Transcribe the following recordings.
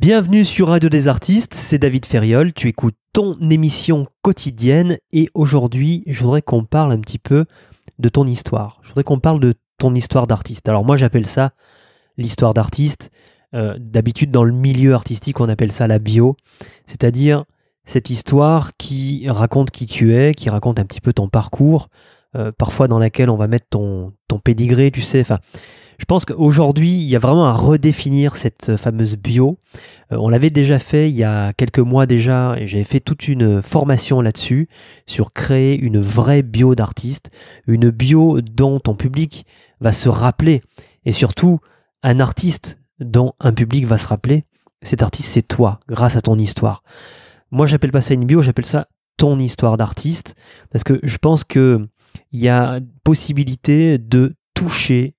Bienvenue sur Radio des Artistes, c'est David Ferriol, tu écoutes ton émission quotidienne et aujourd'hui je voudrais qu'on parle un petit peu de ton histoire. Je voudrais qu'on parle de ton histoire d'artiste. Alors moi j'appelle ça l'histoire d'artiste. Euh, d'habitude dans le milieu artistique on appelle ça la bio, c'est-à-dire cette histoire qui raconte qui tu es, qui raconte un petit peu ton parcours, euh, parfois dans laquelle on va mettre ton, ton pédigré, tu sais, enfin je pense qu'aujourd'hui, il y a vraiment à redéfinir cette euh, fameuse bio. Euh, on l'avait déjà fait il y a quelques mois déjà, et j'avais fait toute une euh, formation là-dessus, sur créer une vraie bio d'artiste, une bio dont ton public va se rappeler, et surtout un artiste dont un public va se rappeler. Cet artiste, c'est toi, grâce à ton histoire. Moi, j'appelle pas ça une bio, j'appelle ça ton histoire d'artiste, parce que je pense qu'il y a possibilité de toucher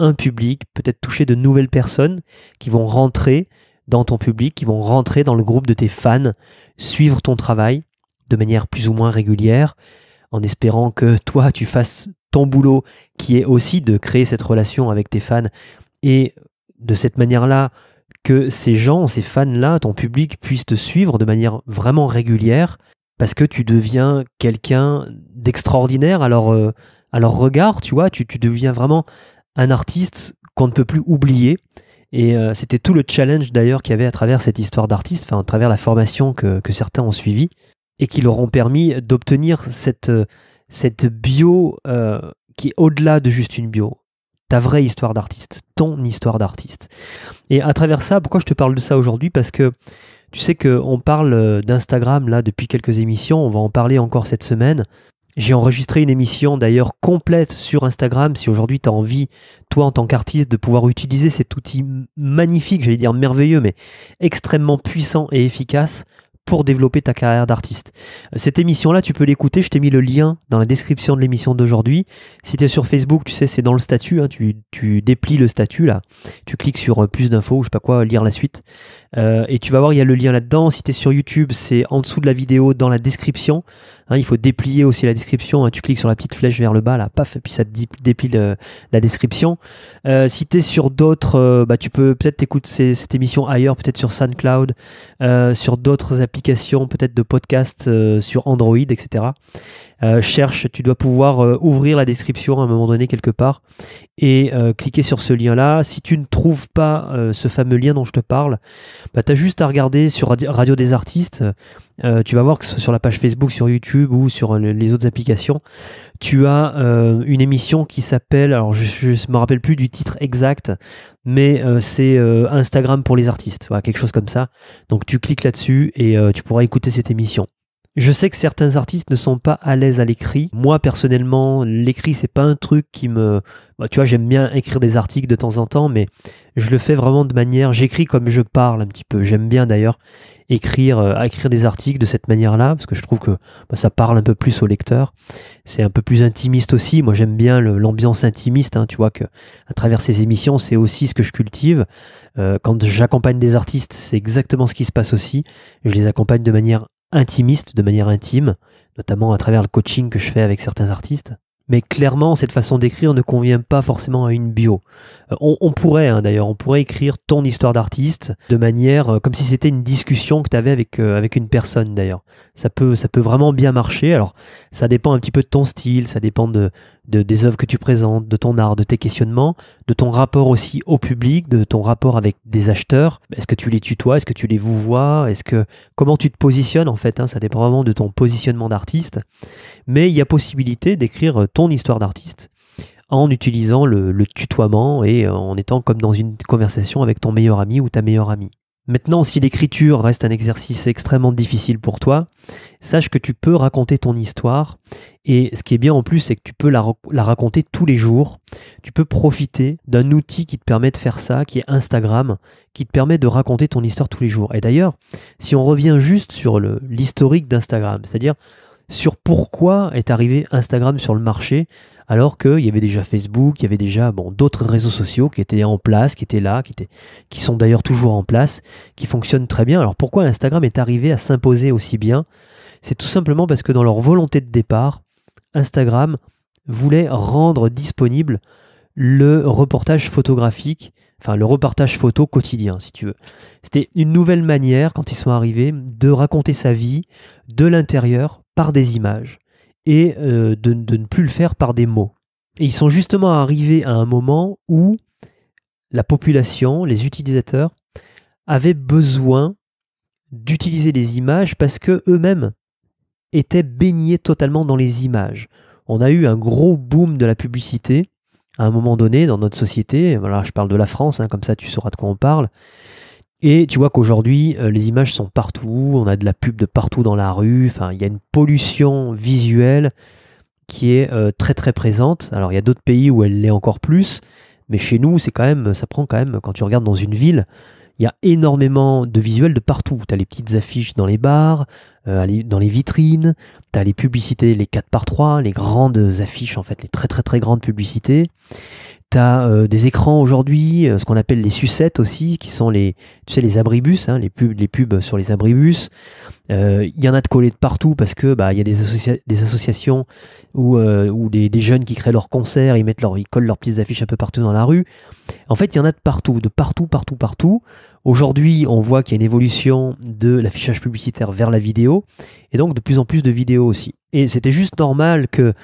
un public, peut-être toucher de nouvelles personnes qui vont rentrer dans ton public, qui vont rentrer dans le groupe de tes fans, suivre ton travail de manière plus ou moins régulière, en espérant que toi, tu fasses ton boulot qui est aussi de créer cette relation avec tes fans et de cette manière-là que ces gens, ces fans-là, ton public puissent te suivre de manière vraiment régulière parce que tu deviens quelqu'un d'extraordinaire à, leur, euh, regard, tu vois, tu deviens vraiment un artiste qu'on ne peut plus oublier. Et euh, c'était tout le challenge d'ailleurs qu'il y avait à travers cette histoire d'artiste, enfin à travers la formation que, certains ont suivie et qui leur ont permis d'obtenir cette, euh, cette bio euh, qui est au-delà de juste une bio. Ta vraie histoire d'artiste, ton histoire d'artiste. Et à travers ça, pourquoi je te parle de ça aujourd'hui Parce que tu sais qu'on parle d'Instagram là depuis quelques émissions, on va en parler encore cette semaine. J'ai enregistré une émission d'ailleurs complète sur Instagram. Si aujourd'hui tu as envie, toi en tant qu'artiste, de pouvoir utiliser cet outil magnifique, j'allais dire merveilleux, mais extrêmement puissant et efficace pour développer ta carrière d'artiste. Euh, cette émission-là, tu peux l'écouter. Je t'ai mis le lien dans la description de l'émission d'aujourd'hui. Si tu es sur Facebook, tu sais, c'est dans le statut. Hein. tu, tu, déplies le statut là. Tu cliques sur euh, plus d'infos ou je sais pas quoi, lire la suite. Euh, et tu vas voir, il y a le lien là-dedans. Si tu es sur YouTube, c'est en dessous de la vidéo, dans la description. Hein, il faut déplier aussi la description. Hein, tu cliques sur la petite flèche vers le bas, là, paf, et puis ça te dépile la description. Euh, si tu es sur d'autres, euh, bah, tu peux peut-être t'écouter cette émission ailleurs, peut-être sur SoundCloud, sur d'autres applications, peut-être de podcasts sur Android, etc. Euh, cherche, tu dois pouvoir euh, ouvrir la description à un moment donné quelque part et euh, cliquer sur ce lien-là. Si tu ne trouves pas ce fameux lien dont je te parle, bah, tu as juste à regarder sur Radio des artistes. tu vas voir que sur la page Facebook, sur YouTube ou sur les autres applications, tu as une émission qui s'appelle, alors je ne me rappelle plus du titre exact, mais c'est Instagram pour les artistes, quelque chose comme ça. Donc tu cliques là-dessus et tu pourras écouter cette émission. Je sais que certains artistes ne sont pas à l'aise à l'écrit. Moi personnellement, l'écrit c'est pas un truc qui me bah, tu vois, j'aime bien écrire des articles de temps en temps mais je le fais vraiment de manière j'écris comme je parle un petit peu. J'aime bien d'ailleurs écrire euh, écrire des articles de cette manière-là parce que je trouve que bah, ça parle un peu plus au lecteur. C'est un peu plus intimiste aussi. Moi j'aime bien l'ambiance intimiste hein, tu vois que à travers ces émissions, c'est aussi ce que je cultive. Euh, quand j'accompagne des artistes, c'est exactement ce qui se passe aussi. Je les accompagne de manière intimiste de manière intime, notamment à travers le coaching que je fais avec certains artistes. Mais clairement, cette façon d'écrire ne convient pas forcément à une bio. Euh, on, pourrait, hein, d'ailleurs, on pourrait écrire ton histoire d'artiste de manière euh, comme si c'était une discussion que tu avais avec, euh, avec une personne, d'ailleurs. Ça peut, ça peut vraiment bien marcher. Alors, ça dépend un petit peu de ton style, ça dépend de, des œuvres que tu présentes, de ton art, de tes questionnements, de ton rapport aussi au public, de ton rapport avec des acheteurs. Est-ce que tu les tutoies Est-ce que tu les vouvoies Est-ce que comment tu te positionnes en fait hein? Ça dépend vraiment de ton positionnement d'artiste. Mais il y a possibilité d'écrire ton histoire d'artiste en utilisant le tutoiement et en étant comme dans une conversation avec ton meilleur ami ou ta meilleure amie. Maintenant, si l'écriture reste un exercice extrêmement difficile pour toi, sache que tu peux raconter ton histoire. Et ce qui est bien en plus, c'est que tu peux la, raconter tous les jours. Tu peux profiter d'un outil qui te permet de faire ça, qui est Instagram, qui te permet de raconter ton histoire tous les jours. Et d'ailleurs, si on revient juste sur l'historique d'Instagram, c'est-à-dire sur pourquoi est arrivé Instagram sur le marché alors qu'il y avait déjà Facebook, il y avait déjà bon, d'autres réseaux sociaux qui étaient en place, qui étaient là, qui, étaient, qui sont d'ailleurs toujours en place, qui fonctionnent très bien. Alors pourquoi Instagram est arrivé à s'imposer aussi bien C'est tout simplement parce que dans leur volonté de départ, Instagram voulait rendre disponible le reportage photographique, enfin le reportage photo quotidien, si tu veux. C'était une nouvelle manière, quand ils sont arrivés, de raconter sa vie de l'intérieur par des images et euh, de, ne plus le faire par des mots. Et ils sont justement arrivés à un moment où la population, les utilisateurs, avaient besoin d'utiliser les images parce que eux-mêmes étaient baignés totalement dans les images. On a eu un gros boom de la publicité à un moment donné dans notre société. Voilà, je parle de la France, hein, comme ça tu sauras de quoi on parle. Et tu vois qu'aujourd'hui, euh, les images sont partout, on a de la pub de partout dans la rue, enfin, il y a une pollution visuelle qui est euh, très très présente. Alors il y a d'autres pays où elle l'est encore plus, mais chez nous, c'est quand même, ça prend quand même, quand tu regardes dans une ville, il y a énormément de visuels de partout. Tu as les petites affiches dans les bars, euh, dans les vitrines, tu as les publicités, les 4 par 3, les grandes affiches, en fait, les très très très grandes publicités. Euh, des écrans aujourd'hui, euh, ce qu'on appelle les sucettes aussi, qui sont les, tu les abribus, hein, les, pubs, les pubs sur les abribus. Il euh, y en a de collés de partout parce que bah, y a des, associations ou des, jeunes qui créent leurs concerts, ils, mettent leur, ils collent leurs petites affiches un peu partout dans la rue. En fait, il y en a de partout, de partout, partout, partout. Aujourd'hui, on voit qu'il y a une évolution de l'affichage publicitaire vers la vidéo, et donc de plus en plus de vidéos aussi. Et c'était juste normal que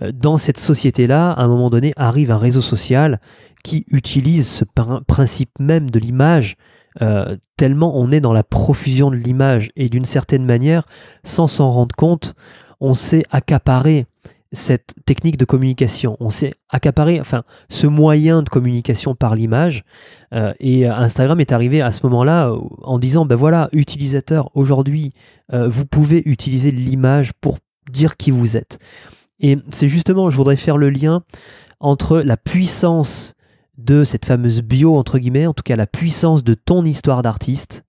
euh, dans cette société-là, à un moment donné, arrive un réseau social qui utilise ce principe même de l'image, euh, tellement on est dans la profusion de l'image, et d'une certaine manière, sans s'en rendre compte, on s'est accaparé cette technique de communication. On s'est accaparé, enfin, ce moyen de communication par l'image. Euh, et Instagram est arrivé à ce moment-là en disant, ben voilà, utilisateur, aujourd'hui, vous pouvez utiliser l'image pour dire qui vous êtes. Et c'est justement, je voudrais faire le lien entre la puissance de cette fameuse bio, entre guillemets, en tout cas la puissance de ton histoire d'artiste,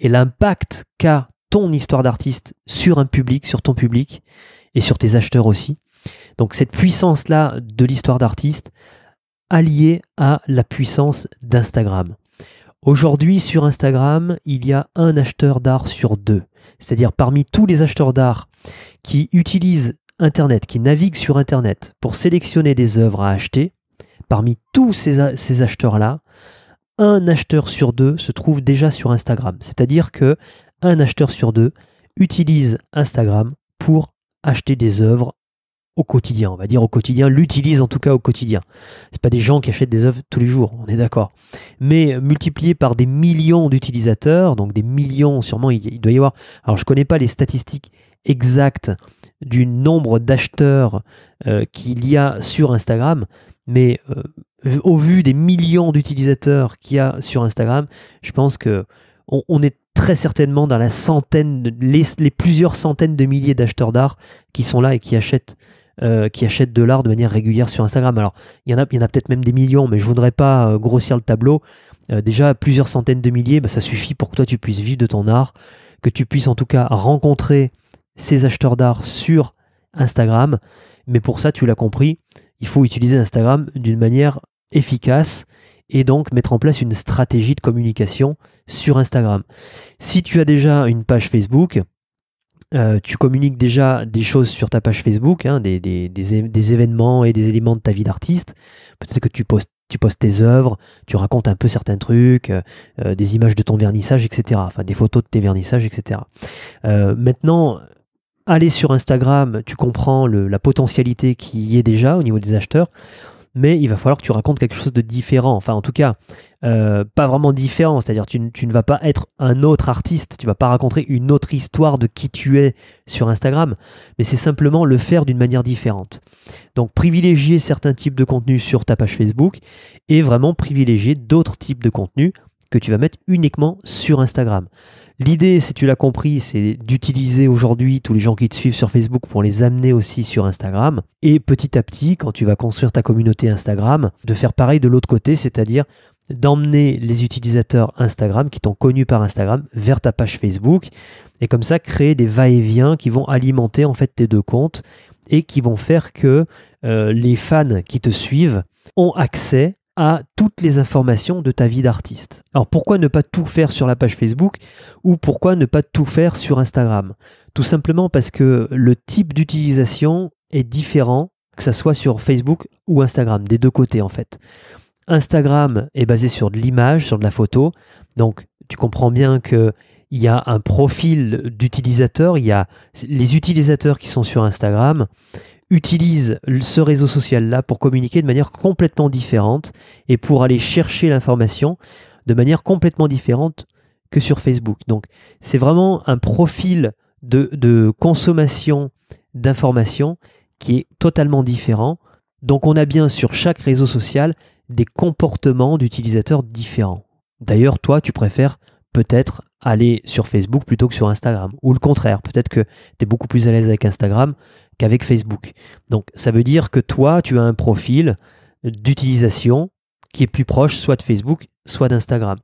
et l'impact qu'a ton histoire d'artiste sur un public, sur ton public, et sur tes acheteurs aussi. Donc cette puissance-là de l'histoire d'artiste alliée à la puissance d'Instagram. Aujourd'hui sur Instagram, il y a un acheteur d'art sur deux. C'est-à-dire parmi tous les acheteurs d'art qui utilisent Internet, qui navigue sur Internet pour sélectionner des œuvres à acheter, parmi tous ces, acheteurs-là, un acheteur sur deux se trouve déjà sur Instagram. C'est-à-dire que un acheteur sur deux utilise Instagram pour acheter des œuvres au quotidien, on va dire au quotidien, l'utilise en tout cas au quotidien. Ce C'est pas des gens qui achètent des œuvres tous les jours, on est d'accord. Mais multiplié par des millions d'utilisateurs, donc des millions sûrement, il doit y avoir. Alors je connais pas les statistiques exactes du nombre d'acheteurs euh, qu'il y a sur Instagram, mais euh, au vu des millions d'utilisateurs qu'il y a sur Instagram, je pense que on, est très certainement dans la centaine, les, plusieurs centaines de milliers d'acheteurs d'art qui sont là et qui achètent euh, qui achètent de l'art de manière régulière sur Instagram. Alors, il y en a, a peut-être même des millions, mais je ne voudrais pas grossir le tableau. déjà, plusieurs centaines de milliers, bah, ça suffit pour que toi, tu puisses vivre de ton art, que tu puisses en tout cas rencontrer ces acheteurs d'art sur Instagram. Mais pour ça, tu l'as compris, il faut utiliser Instagram d'une manière efficace et donc mettre en place une stratégie de communication sur Instagram. Si tu as déjà une page Facebook, euh, tu communiques déjà des choses sur ta page Facebook, hein, des, événements et des éléments de ta vie d'artiste. Peut-être que tu postes, tu postes tes œuvres, tu racontes un peu certains trucs, euh, euh, des images de ton vernissage, etc. Enfin, des photos de tes vernissages, etc. maintenant, aller sur Instagram, tu comprends la potentialité qui y est déjà au niveau des acheteurs, mais il va falloir que tu racontes quelque chose de différent. Enfin, en tout cas, euh, pas vraiment différent. C'est-à-dire, tu, tu, ne vas pas être un autre artiste, tu vas pas raconter une autre histoire de qui tu es sur Instagram, mais c'est simplement le faire d'une manière différente. Donc, privilégier certains types de contenus sur ta page Facebook et vraiment privilégier d'autres types de contenus que tu vas mettre uniquement sur Instagram. L'idée, si tu l'as compris, c'est d'utiliser aujourd'hui tous les gens qui te suivent sur Facebook pour les amener aussi sur Instagram. Et petit à petit, quand tu vas construire ta communauté Instagram, de faire pareil de l'autre côté, c'est-à-dire d'emmener les utilisateurs Instagram qui t'ont connu par Instagram vers ta page Facebook. Et comme ça, créer des va-et-vient qui vont alimenter en fait tes deux comptes et qui vont faire que euh, les fans qui te suivent ont accès à toutes les informations de ta vie d'artiste. Alors pourquoi ne pas tout faire sur la page Facebook ou pourquoi ne pas tout faire sur Instagram Tout simplement parce que le type d'utilisation est différent, que ce soit sur Facebook ou Instagram, des deux côtés en fait. Instagram est basé sur de l'image, sur de la photo, donc tu comprends bien que il y a un profil d'utilisateur, il y a les utilisateurs qui sont sur Instagram, utilise ce réseau social-là pour communiquer de manière complètement différente et pour aller chercher l'information de manière complètement différente que sur Facebook. Donc c'est vraiment un profil de, de consommation d'informations qui est totalement différent. Donc on a bien sur chaque réseau social des comportements d'utilisateurs différents. D'ailleurs, toi, tu préfères peut-être aller sur Facebook plutôt que sur Instagram. Ou le contraire, peut-être que tu es beaucoup plus à l'aise avec Instagram avec Facebook. Donc ça veut dire que toi, tu as un profil d'utilisation qui est plus proche soit de Facebook, soit d'Instagram.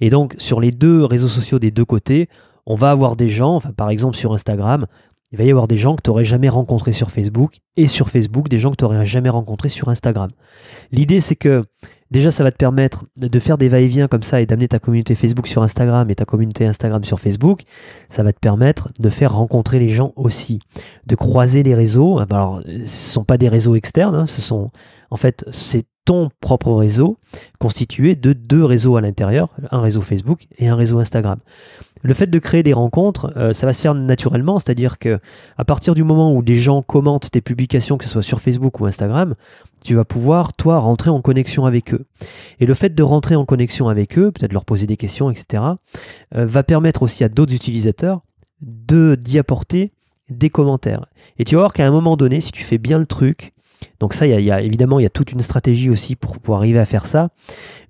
Et donc sur les deux réseaux sociaux des deux côtés, on va avoir des gens, enfin, par exemple sur Instagram, il va y avoir des gens que tu n'aurais jamais rencontrés sur Facebook et sur Facebook, des gens que tu n'aurais jamais rencontrés sur Instagram. L'idée, c'est que Déjà, ça va te permettre de faire des va-et-vient comme ça et d'amener ta communauté Facebook sur Instagram et ta communauté Instagram sur Facebook. Ça va te permettre de faire rencontrer les gens aussi, de croiser les réseaux. Ah bah alors, ce ne sont pas des réseaux externes, hein, ce sont en fait, c'est ton propre réseau constitué de deux réseaux à l'intérieur, un réseau Facebook et un réseau Instagram. Le fait de créer des rencontres, euh, ça va se faire naturellement, c'est-à-dire que à partir du moment où des gens commentent tes publications, que ce soit sur Facebook ou Instagram, tu vas pouvoir toi rentrer en connexion avec eux. Et le fait de rentrer en connexion avec eux, peut-être leur poser des questions, etc., euh, va permettre aussi à d'autres utilisateurs de d'y apporter des commentaires. Et tu vas voir qu'à un moment donné, si tu fais bien le truc, donc ça, il y a, évidemment, il y a toute une stratégie aussi pour, arriver à faire ça.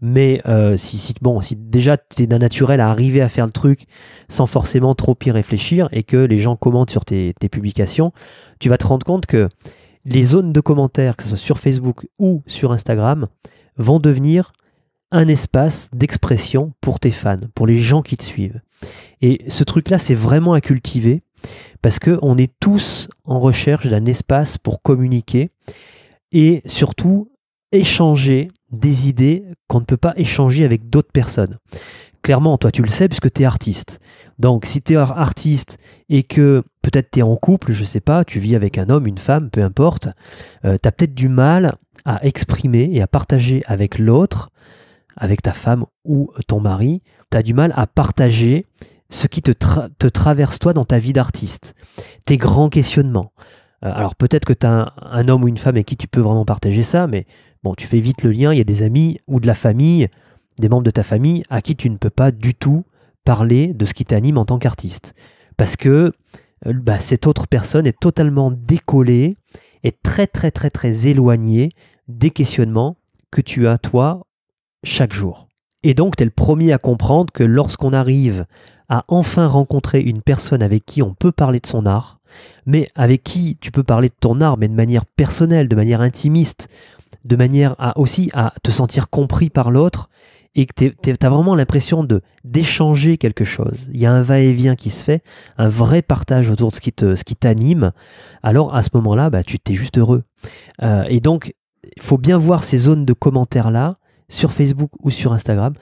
Mais euh, si, bon, si déjà tu es d'un naturel à arriver à faire le truc sans forcément trop y réfléchir et que les gens commentent sur tes, tes publications, tu vas te rendre compte que les zones de commentaires, que ce soit sur Facebook ou sur Instagram, vont devenir un espace d'expression pour tes fans, pour les gens qui te suivent. Et ce truc-là, c'est vraiment à cultiver parce qu'on est tous en recherche d'un espace pour communiquer et surtout échanger des idées qu'on ne peut pas échanger avec d'autres personnes. Clairement, toi tu le sais puisque tu es artiste. Donc si tu es artiste et que peut-être tu es en couple, je ne sais pas, tu vis avec un homme, une femme, peu importe, euh, tu as peut-être du mal à exprimer et à partager avec l'autre, avec ta femme ou ton mari, tu as du mal à partager ce qui te, traverse toi dans ta vie d'artiste, tes grands questionnements. Euh, alors peut-être que tu as un, homme ou une femme avec qui tu peux vraiment partager ça, mais bon, tu fais vite le lien, il y a des amis ou de la famille, des membres de ta famille à qui tu ne peux pas du tout parler de ce qui t'anime en tant qu'artiste. Parce que euh, bah, cette autre personne est totalement décollée, et très très très très éloignée des questionnements que tu as toi chaque jour. Et donc, tu es le premier à comprendre que lorsqu'on arrive enfin rencontrer une personne avec qui on peut parler de son art, mais avec qui tu peux parler de ton art, mais de manière personnelle, de manière intimiste, de manière à aussi à te sentir compris par l'autre et que tu as vraiment l'impression de d'échanger quelque chose. Il y a un va-et-vient qui se fait, un vrai partage autour de ce qui ce qui t'anime. Alors à ce moment-là, bah, tu t'es juste heureux. Euh, et donc, il faut bien voir ces zones de commentaires là sur Facebook ou sur Instagram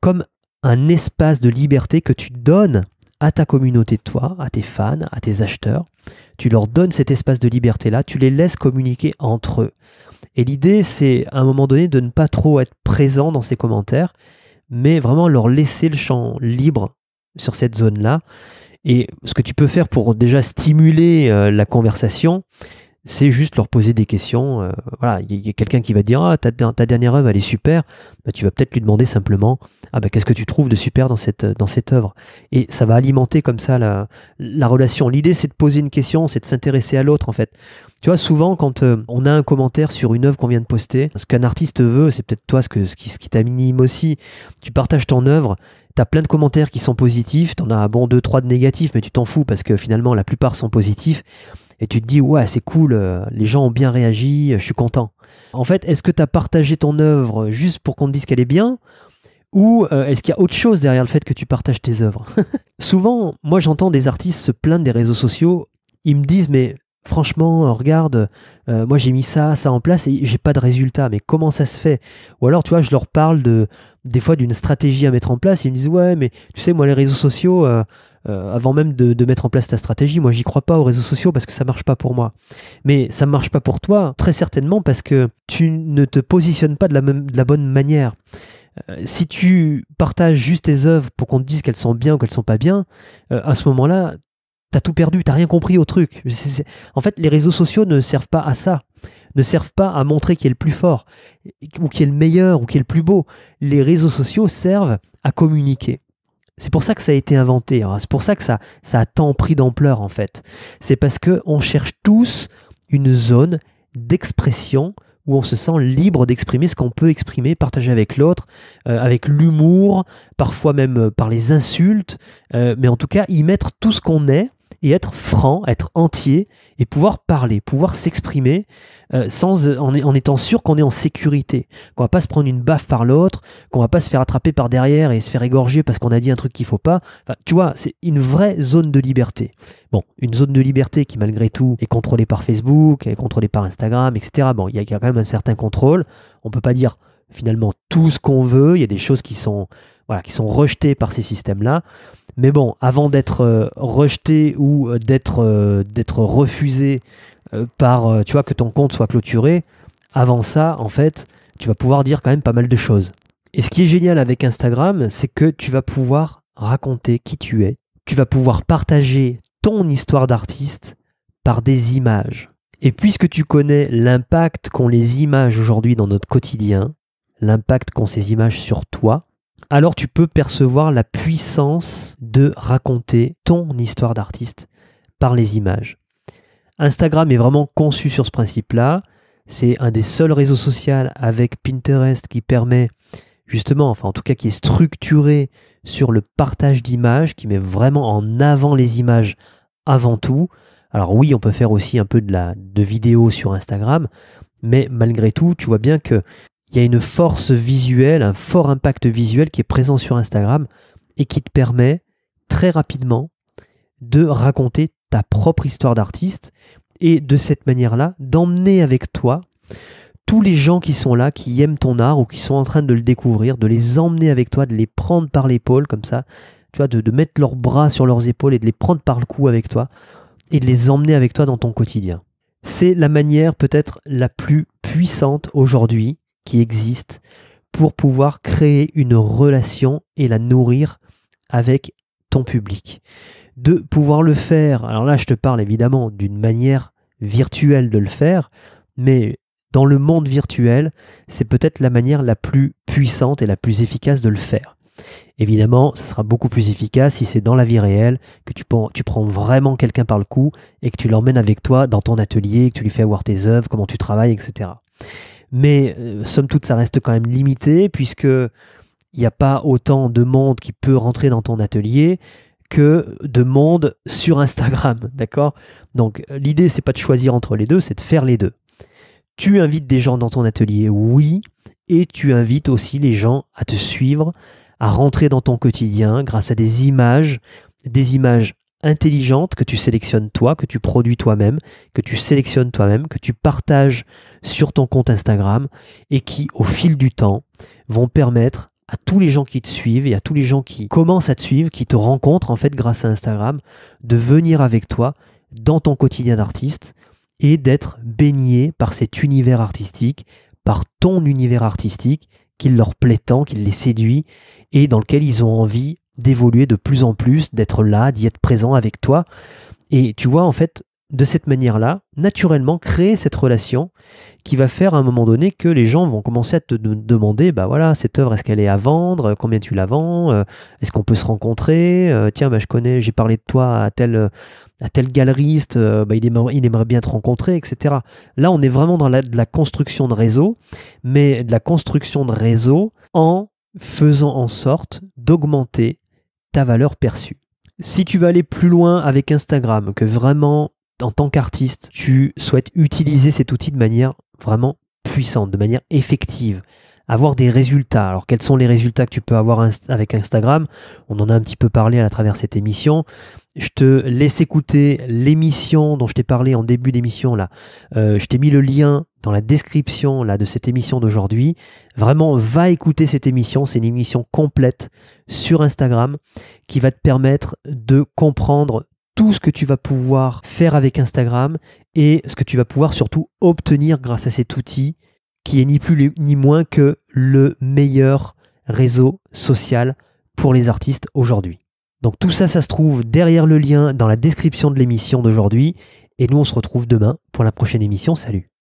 comme un espace de liberté que tu donnes à ta communauté de toi, à tes fans, à tes acheteurs. Tu leur donnes cet espace de liberté-là, tu les laisses communiquer entre eux. Et l'idée, c'est à un moment donné de ne pas trop être présent dans ces commentaires, mais vraiment leur laisser le champ libre sur cette zone-là. Et ce que tu peux faire pour déjà stimuler euh, la conversation, c'est juste leur poser des questions. Euh, voilà, il y a quelqu'un qui va dire ah, ta, dernière œuvre elle est super, bah, tu vas peut-être lui demander simplement ah bah, qu'est-ce que tu trouves de super dans cette dans cette œuvre et ça va alimenter comme ça la, la relation. L'idée c'est de poser une question, c'est de s'intéresser à l'autre en fait. Tu vois souvent quand euh, on a un commentaire sur une œuvre qu'on vient de poster, ce qu'un artiste veut, c'est peut-être toi ce que ce qui, ce t'anime aussi. Tu partages ton œuvre, T'as plein de commentaires qui sont positifs, t'en as bon deux trois de négatifs, mais tu t'en fous parce que finalement la plupart sont positifs et tu te dis ouais c'est cool, euh, les gens ont bien réagi, euh, je suis content. En fait, est-ce que tu as partagé ton œuvre juste pour qu'on te dise qu'elle est bien ou euh, est-ce qu'il y a autre chose derrière le fait que tu partages tes œuvres Souvent, moi j'entends des artistes se plaindre des réseaux sociaux, ils me disent mais franchement, regarde, moi j'ai mis ça, ça en place et j'ai pas de résultat, mais comment ça se fait Ou alors, tu vois, je leur parle de, des fois d'une stratégie à mettre en place, ils me disent, ouais, mais tu sais, moi les réseaux sociaux, euh, avant même de, mettre en place ta stratégie. Moi, j'y crois pas aux réseaux sociaux parce que ça marche pas pour moi. Mais ça marche pas pour toi, très certainement, parce que tu ne te positionnes pas de la, même, bonne manière. Euh, si tu partages juste tes œuvres pour qu'on te dise qu'elles sont bien ou qu'elles sont pas bien, euh, à ce moment-là, t'as tout perdu, t'as rien compris au truc. En fait, les réseaux sociaux ne servent pas à ça ne servent pas à montrer qui est le plus fort, ou qui est le meilleur, ou qui est le plus beau. Les réseaux sociaux servent à communiquer. C'est pour ça que ça a été inventé. Hein. C'est pour ça que ça, a tant pris d'ampleur en fait. C'est parce qu'on cherche tous une zone d'expression où on se sent libre d'exprimer ce qu'on peut exprimer, partager avec l'autre, euh, avec l'humour, parfois même euh, par les insultes, euh, mais en tout cas y mettre tout ce qu'on est et être franc, être entier et pouvoir parler, pouvoir s'exprimer euh, sans euh, en, étant sûr qu'on est en sécurité, qu'on va pas se prendre une baffe par l'autre, qu'on va pas se faire attraper par derrière et se faire égorger parce qu'on a dit un truc qu'il faut pas. Enfin, tu vois, c'est une vraie zone de liberté. Bon, une zone de liberté qui malgré tout est contrôlée par Facebook, est contrôlée par Instagram, etc. Bon, il y a quand même un certain contrôle. On peut pas dire finalement tout ce qu'on veut. Il y a des choses qui sont voilà, qui sont rejetés par ces systèmes-là. Mais bon, avant d'être euh, rejeté ou euh, d'être euh, refusé par, tu vois, que ton compte soit clôturé, avant ça, en fait, tu vas pouvoir dire quand même pas mal de choses. Et ce qui est génial avec Instagram, c'est que tu vas pouvoir raconter qui tu es. Tu vas pouvoir partager ton histoire d'artiste par des images. Et puisque tu connais l'impact qu'ont les images aujourd'hui dans notre quotidien, l'impact qu'ont ces images sur toi, alors tu peux percevoir la puissance de raconter ton histoire d'artiste par les images. Instagram est vraiment conçu sur ce principe-là. C'est un des seuls réseaux sociaux avec Pinterest qui permet justement, enfin en tout cas qui est structuré sur le partage d'images, qui met vraiment en avant les images avant tout. Alors oui, on peut faire aussi un peu de, la, de vidéo sur Instagram, mais malgré tout, tu vois bien que il y a une force visuelle, un fort impact visuel qui est présent sur Instagram et qui te permet très rapidement de raconter ta propre histoire d'artiste et de cette manière-là d'emmener avec toi tous les gens qui sont là, qui aiment ton art ou qui sont en train de le découvrir, de les emmener avec toi, de les prendre par l'épaule comme ça, tu vois, de, de mettre leurs bras sur leurs épaules et de les prendre par le cou avec toi et de les emmener avec toi dans ton quotidien. C'est la manière peut-être la plus puissante aujourd'hui qui existe pour pouvoir créer une relation et la nourrir avec ton public. De pouvoir le faire, alors là je te parle évidemment d'une manière virtuelle de le faire, mais dans le monde virtuel, c'est peut-être la manière la plus puissante et la plus efficace de le faire. Évidemment, ça sera beaucoup plus efficace si c'est dans la vie réelle, que tu prends, tu prends vraiment quelqu'un par le cou et que tu l'emmènes avec toi dans ton atelier, que tu lui fais voir tes œuvres, comment tu travailles, etc. Mais euh, somme toute, ça reste quand même limité puisque il n'y a pas autant de monde qui peut rentrer dans ton atelier que de monde sur Instagram, d'accord Donc euh, l'idée c'est pas de choisir entre les deux, c'est de faire les deux. Tu invites des gens dans ton atelier, oui, et tu invites aussi les gens à te suivre, à rentrer dans ton quotidien grâce à des images, des images intelligente que tu sélectionnes toi, que tu produis toi-même, que tu sélectionnes toi-même, que tu partages sur ton compte Instagram et qui, au fil du temps, vont permettre à tous les gens qui te suivent et à tous les gens qui commencent à te suivre, qui te rencontrent en fait grâce à Instagram, de venir avec toi dans ton quotidien d'artiste et d'être baigné par cet univers artistique, par ton univers artistique qui leur plaît tant, qui les séduit et dans lequel ils ont envie d'évoluer de plus en plus, d'être là, d'y être présent avec toi. Et tu vois, en fait, de cette manière-là, naturellement créer cette relation qui va faire à un moment donné que les gens vont commencer à te demander, bah voilà, cette œuvre, est-ce qu'elle est à vendre Combien tu la vends euh, Est-ce qu'on peut se rencontrer euh, Tiens, bah, je connais, j'ai parlé de toi à tel, à galeriste, euh, bah, il, aimerait, il, aimerait, bien te rencontrer, etc. Là, on est vraiment dans la, de la construction de réseau, mais de la construction de réseau en faisant en sorte d'augmenter ta valeur perçue. Si tu vas aller plus loin avec Instagram, que vraiment, en tant qu'artiste, tu souhaites utiliser cet outil de manière vraiment puissante, de manière effective, avoir des résultats. Alors quels sont les résultats que tu peux avoir avec Instagram On en a un petit peu parlé à travers cette émission. Je te laisse écouter l'émission dont je t'ai parlé en début d'émission là. Euh, je t'ai mis le lien dans la description là de cette émission d'aujourd'hui. Vraiment, va écouter cette émission. C'est une émission complète sur Instagram qui va te permettre de comprendre tout ce que tu vas pouvoir faire avec Instagram et ce que tu vas pouvoir surtout obtenir grâce à cet outil qui est ni plus ni moins que le meilleur réseau social pour les artistes aujourd'hui. Donc tout ça, ça se trouve derrière le lien dans la description de l'émission d'aujourd'hui. Et nous, on se retrouve demain pour la prochaine émission. Salut